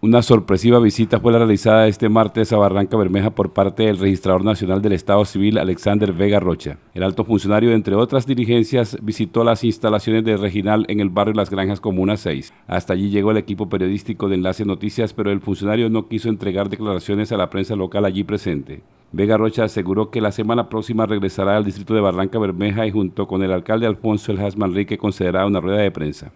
Una sorpresiva visita fue la realizada este martes a Barranca Bermeja por parte del Registrador Nacional del Estado Civil, Alexander Vega Rocha. El alto funcionario, entre otras diligencias, visitó las instalaciones de Reginal en el barrio Las Granjas Comuna 6. Hasta allí llegó el equipo periodístico de Enlace Noticias, pero el funcionario no quiso entregar declaraciones a la prensa local allí presente. Vega Rocha aseguró que la semana próxima regresará al distrito de Barranca Bermeja y junto con el alcalde Alfonso El Manrique concederá una rueda de prensa.